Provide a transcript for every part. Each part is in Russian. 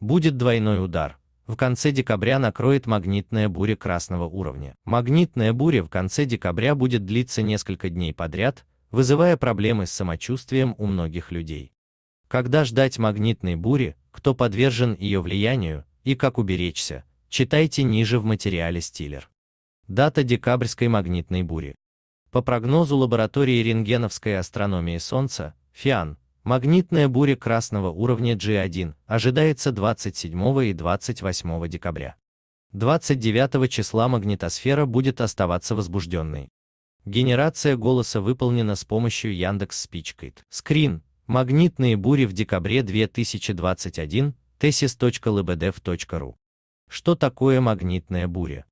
Будет двойной удар. В конце декабря накроет магнитная буря красного уровня. Магнитная буря в конце декабря будет длиться несколько дней подряд, вызывая проблемы с самочувствием у многих людей. Когда ждать магнитной бури, кто подвержен ее влиянию и как уберечься, читайте ниже в материале Стиллер. Дата декабрьской магнитной бури. По прогнозу лаборатории рентгеновской астрономии Солнца, ФИАН, Магнитная буря красного уровня G1 ожидается 27 и 28 декабря. 29 числа магнитосфера будет оставаться возбужденной. Генерация голоса выполнена с помощью Яндекс Спичкайт. Скрин. Магнитные бури в декабре 2021. tesis.lbdev.ru Что такое магнитная буря?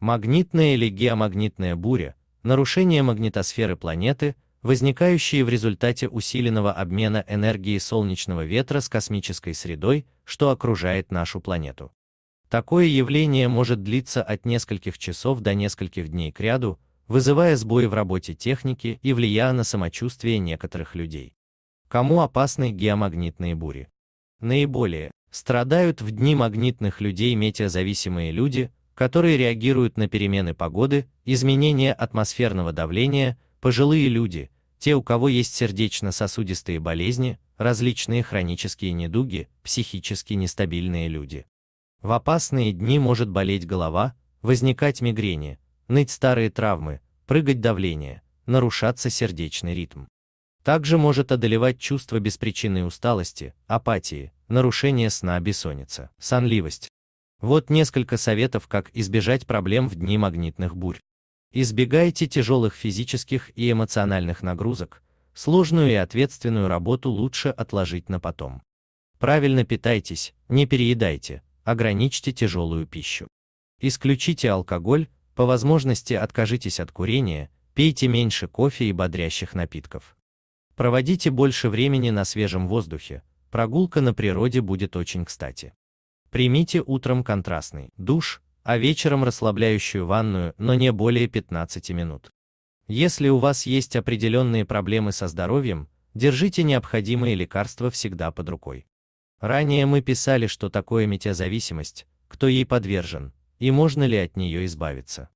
Магнитная или геомагнитная буря – нарушение магнитосферы планеты – возникающие в результате усиленного обмена энергии солнечного ветра с космической средой, что окружает нашу планету. Такое явление может длиться от нескольких часов до нескольких дней кряду, вызывая сбои в работе техники и влияя на самочувствие некоторых людей. Кому опасны геомагнитные бури? Наиболее страдают в дни магнитных людей метеозависимые люди, которые реагируют на перемены погоды, изменения атмосферного давления, Пожилые люди, те, у кого есть сердечно-сосудистые болезни, различные хронические недуги, психически нестабильные люди. В опасные дни может болеть голова, возникать мигрени, ныть старые травмы, прыгать давление, нарушаться сердечный ритм. Также может одолевать чувство беспричинной усталости, апатии, нарушение сна, бессонница, сонливость. Вот несколько советов, как избежать проблем в дни магнитных бурь. Избегайте тяжелых физических и эмоциональных нагрузок, сложную и ответственную работу лучше отложить на потом. Правильно питайтесь, не переедайте, ограничьте тяжелую пищу. Исключите алкоголь, по возможности откажитесь от курения, пейте меньше кофе и бодрящих напитков. Проводите больше времени на свежем воздухе, прогулка на природе будет очень кстати. Примите утром контрастный душ, а вечером расслабляющую ванную, но не более 15 минут. Если у вас есть определенные проблемы со здоровьем, держите необходимые лекарства всегда под рукой. Ранее мы писали, что такое метеозависимость, кто ей подвержен и можно ли от нее избавиться.